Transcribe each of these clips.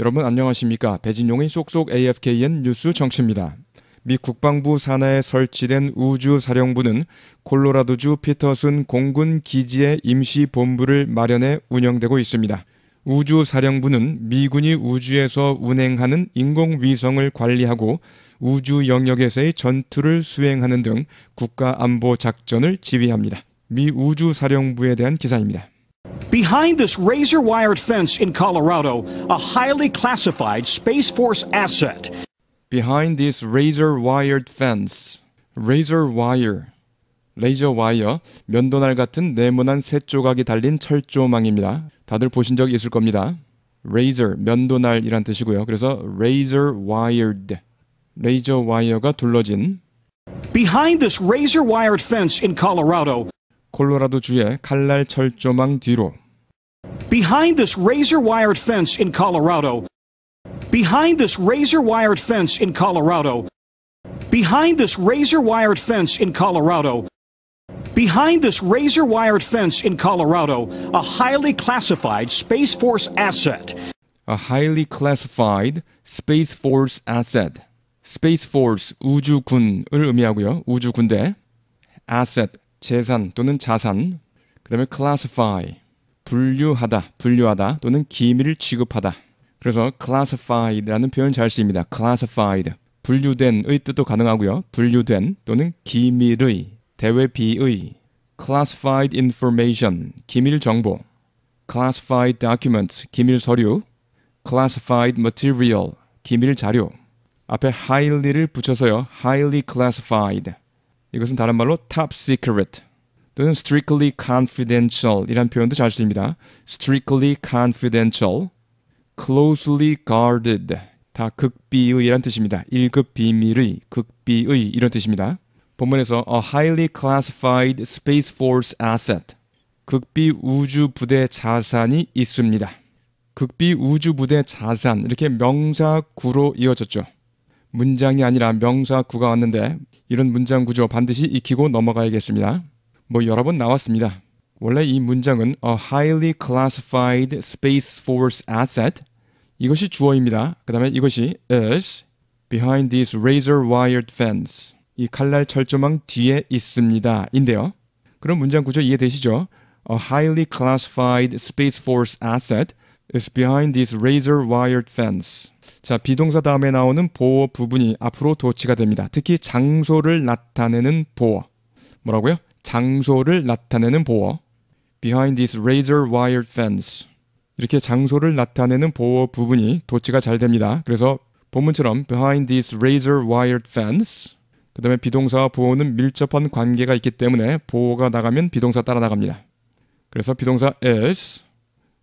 여러분 안녕하십니까? 배진용의 쏙쏙 AFKN 뉴스 정치입니다. 미 국방부 산하에 설치된 우주사령부는 콜로라도주 피터슨 공군 기지의 임시 본부를 마련해 운영되고 있습니다. 우주사령부는 미군이 우주에서 운행하는 인공위성을 관리하고 우주 영역에서의 전투를 수행하는 등 국가 안보 작전을 지휘합니다. 미 우주사령부에 대한 기사입니다. Behind this razor wired fence in Colorado, a highly classified Space Force asset. Behind this razor wired fence. razor wire. 레이저 와이어, 면도날 같은 네모난 세 조각이 달린 철조망입니다. 다들 보신 적 있을 겁니다. razor, 면도날이란 뜻이고요. 그래서 razor wired, 레이저 와이어가 둘러진 Behind this razor wired fence in Colorado. 콜로라도 주의 칼날 철조망 뒤로 Behind this razor wired fence in Colorado, behind this razor wired fence in Colorado, behind this razor wired fence in Colorado, behind this razor wired fence in Colorado, a highly classified Space Force asset. A highly classified Space Force asset. Space Force 우주군을 의미하고요. 우주군대 asset 재산 또는 자산. 그다음에 classify 분류하다, 분류하다 또는 기밀을 취급하다. 그래서 classified라는 표현 잘씁니다 classified. 분류된의 뜻도 가능하고요. 분류된 또는 기밀의, 대외비의, classified information, 기밀 정보, classified documents, 기밀 서류, classified material, 기밀 자료. 앞에 highly를 붙여서요. highly classified. 이것은 다른 말로 top secret, 또는 strictly confidential 이란 표현도 잘 쓰입니다. strictly confidential, closely guarded 다 극비의 이란 뜻입니다. 1급 비밀의, 극비의 이런 뜻입니다. 본문에서 a highly classified space force asset 극비 우주 부대 자산이 있습니다. 극비 우주 부대 자산 이렇게 명사구로 이어졌죠. 문장이 아니라 명사구가 왔는데 이런 문장 구조 반드시 익히고 넘어가야겠습니다. 뭐 여러 번 나왔습니다. 원래 이 문장은 a highly classified space force asset 이것이 주어입니다. 그다음에 이것이 is behind this razor wired fence 이 칼날 철조망 뒤에 있습니다인데요. 그럼 문장 구조 이해되시죠? A highly classified space force asset is behind this razor wired fence. 자, 비동사 다음에 나오는 보어 부분이 앞으로 도치가 됩니다. 특히 장소를 나타내는 보어. 뭐라고요? 장소를 나타내는 보어 behind this razor wire fence 이렇게 장소를 나타내는 보어 부분이 도치가 잘 됩니다. 그래서 본문처럼 behind this razor wire fence 그 다음에 비동사와 보어는 밀접한 관계가 있기 때문에 보어가 나가면 비동사 따라 나갑니다. 그래서 비동사 is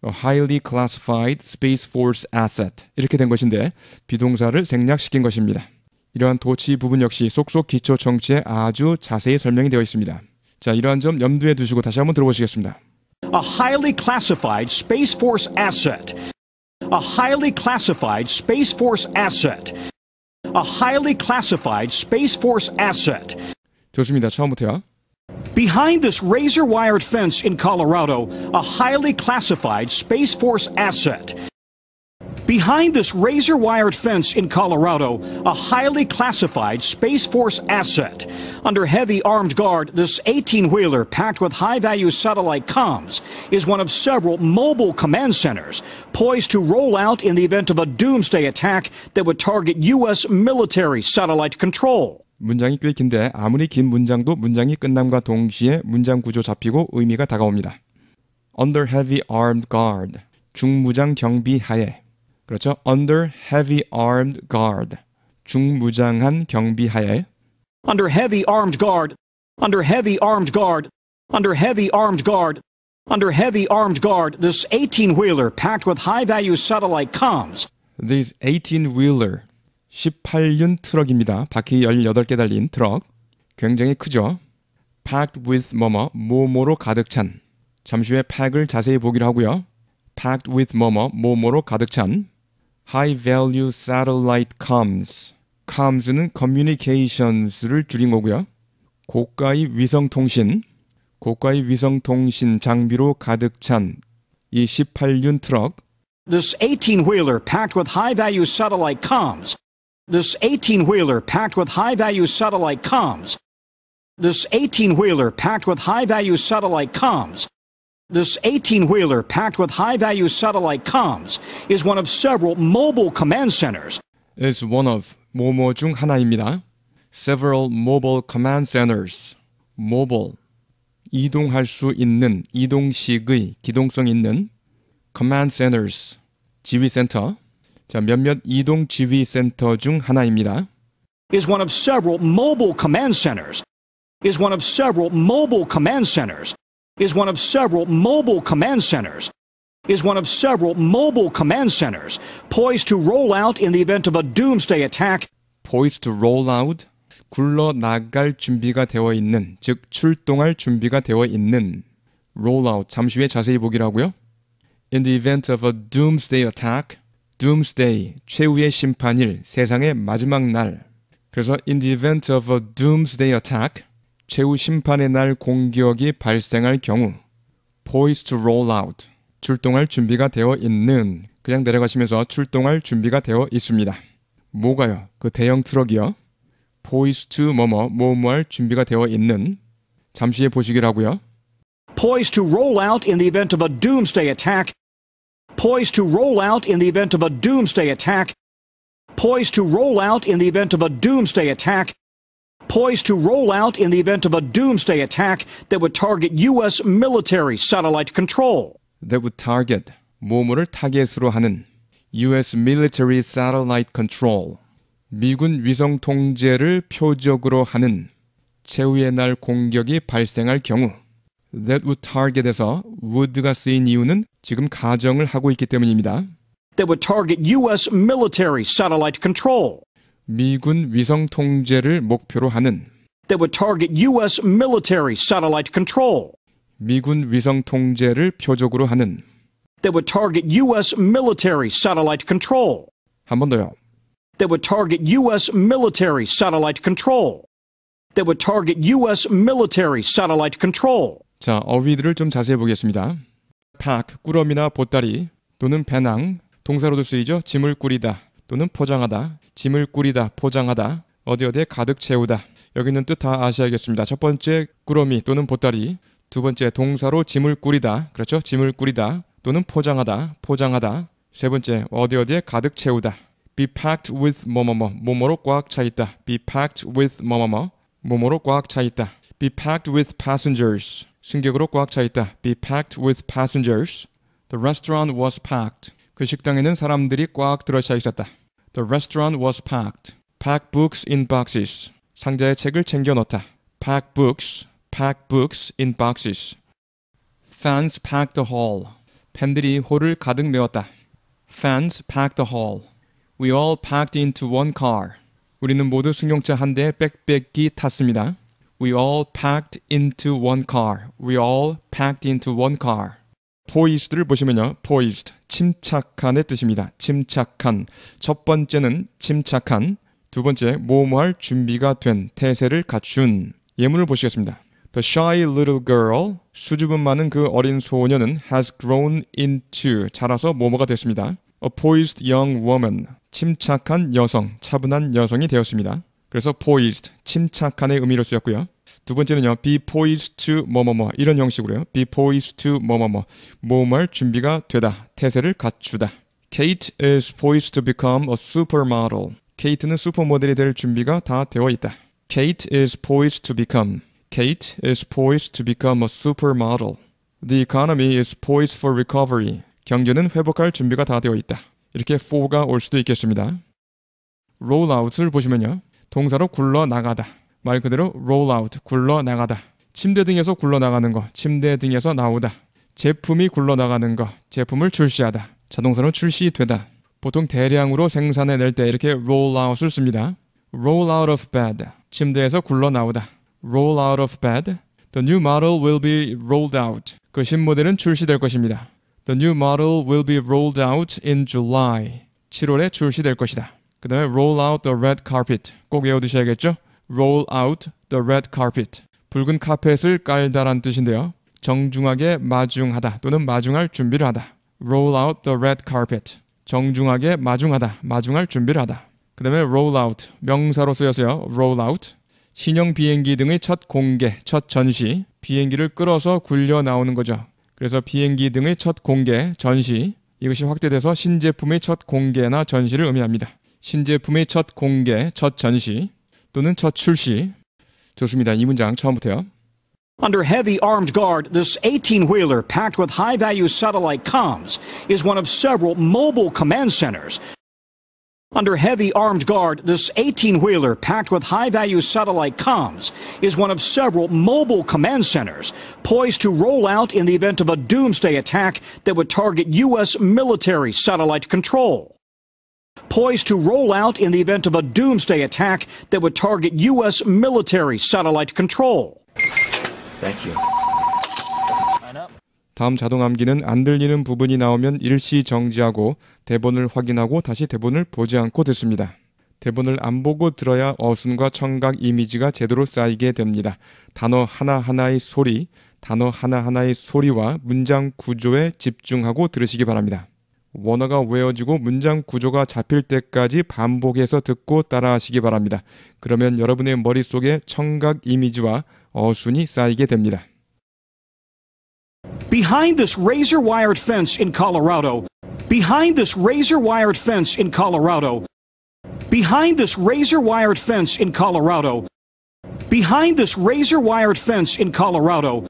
a highly classified space force asset 이렇게 된 것인데 비동사를 생략시킨 것입니다. 이러한 도치 부분 역시 속속 기초 정치에 아주 자세히 설명이 되어 있습니다. 자, 이러한 점 염두에 두시고 다시 한번 들어보시겠습니다. A highly classified Space Force asset. A highly classified Space Force asset. A highly classified Space Force asset. 좋습니다. 처음부터요. Behind this razor wired fence in Colorado, a highly classified Space Force asset. Behind this razor wired fence in Colorado, a highly classified Space Force asset. Under heavy armed guard, this 18 wheeler packed with high value satellite comms is one of several mobile command centers poised to roll out in the event of a doomsday attack that would target U.S. military satellite control. 문장이 꽤 긴데 아무리 긴 문장도 문장이 끝남과 동시에 문장 구조 잡히고 의미가 다가옵니다. Under heavy armed guard 중무장 경비 하에 그렇죠? Under heavy armed guard. 중무장한 경비하에. Under heavy armed guard. Under heavy armed guard. Under heavy armed guard. Under heavy armed guard, this 18-wheeler packed with high-value satellite comms. This 18-wheeler, 18륜 트럭입니다. 바퀴 18개 달린 트럭. 굉장히 크죠? Packed with 뭐뭐, 뭐뭐로 가득 찬. 잠시 후에 팩을 자세히 보기로 하고요. Packed with 뭐뭐, 뭐뭐로 가득 찬. High Value Satellite Comms. Coms는 m Communications를 줄인 거고요. 고가의 위성통신, 고가의 위성통신 장비로 가득 찬이 18륜 트럭. This 18-wheeler packed with high-value satellite comms. This 18-wheeler packed with high-value satellite comms. This 18-wheeler packed with high-value satellite comms. This 18 wheeler packed with high value satellite comms is one of several mobile command centers. It's one of 뭐뭐 중 하나입니다. Several mobile command centers. mobile 이동할 수 있는 이동식의 기동성 있는 command centers 지휘센터. 자, 몇몇 이동 지휘센터 중 하나입니다. is one of several mobile command centers. is one of several mobile command centers is one of several mobile command centers is one of several mobile command centers poised to roll out in the event of a doomsday attack. poised to roll out 굴러 나갈 준비가 되어 있는 즉 출동할 준비가 되어 있는 roll out 잠시 후에 자세히 보기라고요. In the event of a doomsday attack doomsday 최후의 심판일 세상의 마지막 날 그래서 in the event of a doomsday attack 최후 심판의 날 공격이 발생할 경우 poised to roll out 출동할 준비가 되어 있는 그냥 내려가시면서 출동할 준비가 되어 있습니다. 뭐가요? 그 대형 트럭이요. poised to 뭐뭐 뭐뭐할 준비가 되어 있는 잠시 후에 보시기로 하고요. poised to roll out in the event of a doomsday attack poised to roll out in the event of a doomsday attack poised to roll out in the event of a doomsday attack poised to roll out in the event of a doomsday attack that would target U.S. military satellite control. That would target 뭐뭐를 타겟으로 하는 U.S. military satellite control. 미군 위성 통제를 표적으로 하는 최후의 날 공격이 발생할 경우 that would target에서 would가 쓰인 이유는 지금 가정을 하고 있기 때문입니다. that would target U.S. military satellite control. 미군 위성 통제를 목표로 하는 미군 위성 통제를 표적으로 하는 that would target U.S. military satellite control. 한 번 더요. That would target U.S. military satellite control. That would target U.S. military satellite control. 자, 어휘들을 좀 자세히 보겠습니다. 닭, 꾸러미나 보따리 또는 배낭, 동사로도 쓰이죠. 짐을 꾸리다. 또는 포장하다, 짐을 꾸리다, 포장하다, 어디 어디에 가득 채우다. 여기 있는 뜻 다 아셔야겠습니다. 첫 번째 꾸러미 또는 보따리, 두 번째 동사로 짐을 꾸리다, 그렇죠? 짐을 꾸리다 또는 포장하다, 포장하다. 세 번째 어디 어디에 가득 채우다. be packed with 뭐뭐뭐 뭐뭐로 꽉 차 있다. be packed with 뭐뭐뭐 뭐뭐로 꽉 차 있다. be packed with passengers 승객으로 꽉 차 있다. be packed with passengers. The restaurant was packed. 그 식당에는 사람들이 꽉 들어차 있었다. The restaurant was packed. Pack books in boxes. 상자에 책을 챙겨 넣다. Pack books, pack books in boxes. Fans packed the hall. 팬들이 홀을 가득 메웠다. Fans packed the hall. We all packed into one car. 우리는 모두 승용차 한 대에 빽빽이 탔습니다. We all packed into one car. We all packed into one car. 포이스트를 보시면요. 포이스트, 침착한의 뜻입니다. 침착한. 첫 번째는 침착한, 두 번째 모모할 준비가 된 태세를 갖춘 예문을 보시겠습니다. The shy little girl, 수줍음 많은 그 어린 소녀는 has grown into, 자라서 모모가 됐습니다. A poised young woman, 침착한 여성, 차분한 여성이 되었습니다. 그래서 poised, 침착한의 의미로 쓰였고요. 두 번째는요. be poised to 뭐뭐뭐 이런 형식으로요. be poised to 뭐뭐뭐 뭐뭐할 준비가 되다. 태세를 갖추다. Kate is poised to become a supermodel. 케이트는 슈퍼모델이 될 준비가 다 되어 있다. Kate is poised to become. Kate is poised to become a supermodel. The economy is poised for recovery. 경제는 회복할 준비가 다 되어 있다. 이렇게 for가 올 수도 있겠습니다. roll out을 보시면요. 동사로 굴러나가다. 말 그대로 roll out, 굴러나가다. 침대 등에서 굴러나가는 거, 침대 등에서 나오다. 제품이 굴러나가는 거, 제품을 출시하다. 자동차로 출시되다. 보통 대량으로 생산해낼 때 이렇게 roll out을 씁니다. roll out of bed, 침대에서 굴러나오다. roll out of bed, the new model will be rolled out. 그 신모델은 출시될 것입니다. The new model will be rolled out in July. 7월에 출시될 것이다. 그 다음에 roll out the red carpet. 꼭 외워두셔야겠죠? roll out the red carpet. 붉은 카펫을 깔다란 뜻인데요. 정중하게 마중하다 또는 마중할 준비를 하다. roll out the red carpet. 정중하게 마중하다, 마중할 준비를 하다. 그 다음에 roll out, 명사로 쓰여서요. roll out. 신형 비행기 등의 첫 공개, 첫 전시. 비행기를 끌어서 굴려 나오는 거죠. 그래서 비행기 등의 첫 공개, 전시. 이것이 확대돼서 신제품의 첫 공개나 전시를 의미합니다. 신제품의 첫 공개, 첫 전시. 또는 첫 출시. 좋습니다. 이 문장 처음부터요. Under heavy armed guard, this 18 wheeler packed with high value satellite comms is one of several mobile command centers. Under heavy armed guard, this 18 wheeler packed with high value satellite comms is one of several mobile command centers poised to roll out in the event of a doomsday attack that would target U.S. military satellite control. poised to roll out in the event of a doomsday attack that would target U.S. military satellite control. Thank you. 다음 자동암기는 안 들리는 부분이 나오면 일시 정지하고 대본을 확인하고 다시 대본을 보지 않고 듣습니다. 대본을 안 보고 들어야 어순과 청각 이미지가 제대로 쌓이게 됩니다. 단어 하나하나의 소리, 단어 하나하나의 소리와 문장 구조에 집중하고 들으시기 바랍니다. 원어가 외워지고 문장 구조가 잡힐 때까지 반복해서 듣고 따라하시기 바랍니다. 그러면 여러분의 머릿속에 청각 이미지와 어순이 쌓이게 됩니다. Behind this razor wired fence in Colorado. Behind this razor wired fence in Colorado. Behind this razor wired fence in Colorado. Behind this razor wired fence in Colorado.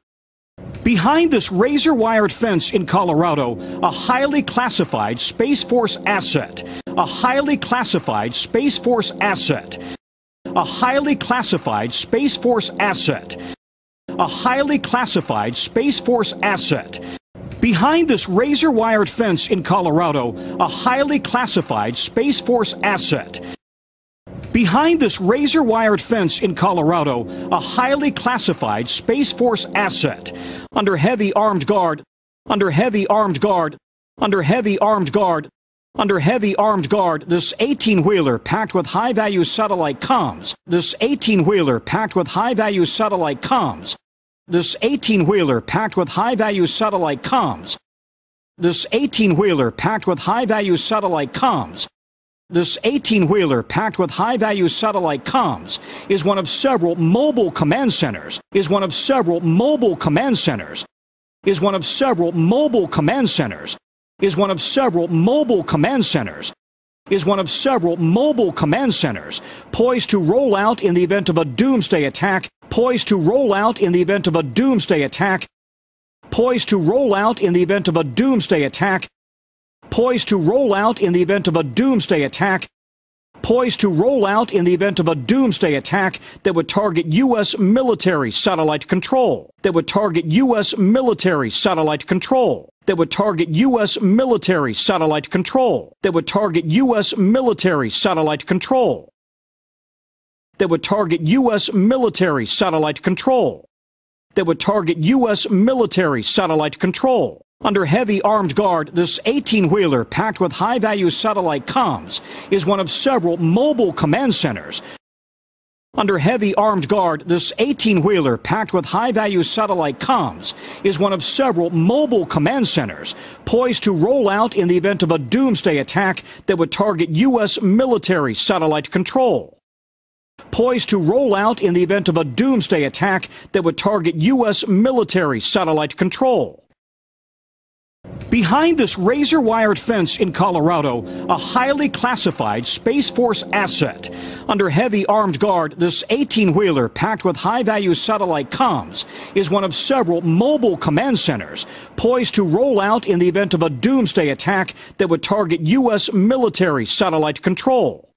Behind this razor wired fence in Colorado, a highly classified Space Force asset. A highly classified Space Force asset. A highly classified Space Force asset. A highly classified Space Force asset. Behind this razor wired fence in Colorado, a highly classified Space Force asset. Behind this razor wired fence in Colorado, a highly classified Space Force asset. Under heavy armed guard, under heavy armed guard, under heavy armed guard, under heavy armed guard, this 18 wheeler packed with high value satellite comms, this 18 wheeler packed with high value satellite comms, this 18 wheeler packed with high value satellite comms, this 18 wheeler packed with high value satellite comms. This 18 wheeler packed with high value satellite comms is one of several mobile command centers, is one of several mobile command centers, is one of several mobile command centers, is one of several mobile command centers, is one of several mobile command centers poised to roll out in the event of a doomsday attack, poised to roll out in the event of a doomsday attack, poised to roll out in the event of a doomsday attack poised to roll out in the event of a doomsday attack poised to roll out in the event of a doomsday attack that would target U.S. military satellite control, that would target U.S. military satellite control, that would target U.S. military satellite control, that would target U.S. military satellite control, that would target U.S. military satellite control, that would target U.S. military satellite control. Under heavy armed guard, this 18 wheeler packed with high value satellite comms is one of several mobile command centers. Under heavy armed guard, this 18 wheeler packed with high value satellite comms is one of several mobile command centers poised to roll out in the event of a doomsday attack that would target U.S. military satellite control. Poised to roll out in the event of a doomsday attack that would target U.S. military satellite control. Behind this razor wired fence in Colorado, a highly classified Space Force asset. Under heavy armed guard, this 18 wheeler packed with high value satellite comms is one of several mobile command centers poised to roll out in the event of a doomsday attack that would target U.S. military satellite control.